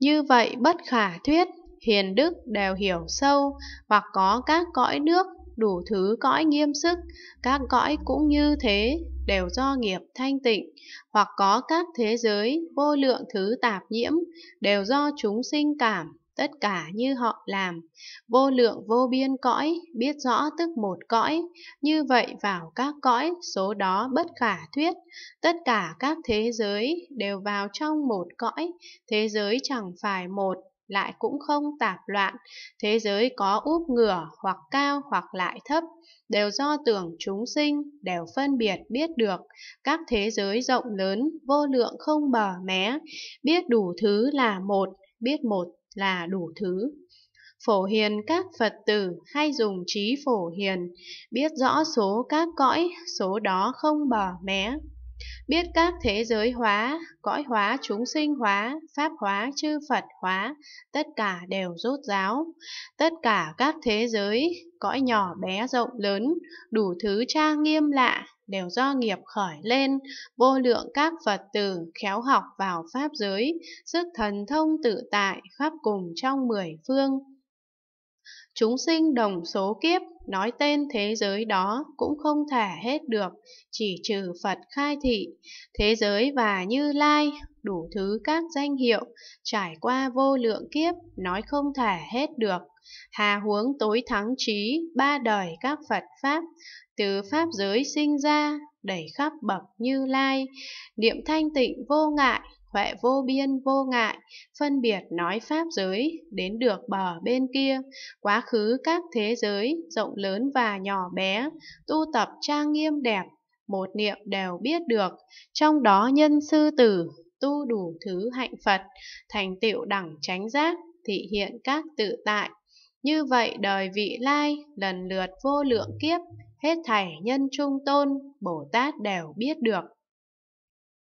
Như vậy bất khả thuyết, hiền đức đều hiểu sâu, hoặc có các cõi nước, đủ thứ cõi nghiêm sức, các cõi cũng như thế, đều do nghiệp thanh tịnh, hoặc có các thế giới vô lượng thứ tạp nhiễm, đều do chúng sinh cảm, tất cả như họ làm, vô lượng vô biên cõi, biết rõ tức một cõi, như vậy vào các cõi, số đó bất khả thuyết, tất cả các thế giới đều vào trong một cõi, thế giới chẳng phải một, lại cũng không tạp loạn, thế giới có úp ngửa hoặc cao hoặc lại thấp, đều do tưởng chúng sinh, đều phân biệt biết được, các thế giới rộng lớn, vô lượng không bờ mé, biết đủ thứ là một, biết một là đủ thứ. Phổ hiền các Phật tử hay dùng trí phổ hiền, biết rõ số các cõi, số đó không bỏ mé biết các thế giới hóa cõi hóa chúng sinh hóa pháp hóa chư phật hóa tất cả đều rốt ráo tất cả các thế giới cõi nhỏ bé rộng lớn đủ thứ trang nghiêm lạ đều do nghiệp khởi lên vô lượng các phật tử khéo học vào pháp giới sức thần thông tự tại khắp cùng trong mười phương Chúng sinh đồng số kiếp, nói tên thế giới đó cũng không thả hết được, chỉ trừ Phật khai thị. Thế giới và Như Lai, đủ thứ các danh hiệu, trải qua vô lượng kiếp, nói không thả hết được. Hà huống tối thắng trí, ba đời các Phật Pháp, từ Pháp giới sinh ra, đẩy khắp bậc Như Lai, niệm thanh tịnh vô ngại, huệ vô biên vô ngại, phân biệt nói pháp giới, đến được bờ bên kia, quá khứ các thế giới, rộng lớn và nhỏ bé, tu tập trang nghiêm đẹp, một niệm đều biết được, trong đó nhân sư tử, tu đủ thứ hạnh Phật, thành tựu đẳng tránh giác, thị hiện các tự tại. Như vậy đời vị lai, lần lượt vô lượng kiếp, hết thảy nhân trung tôn, Bồ Tát đều biết được.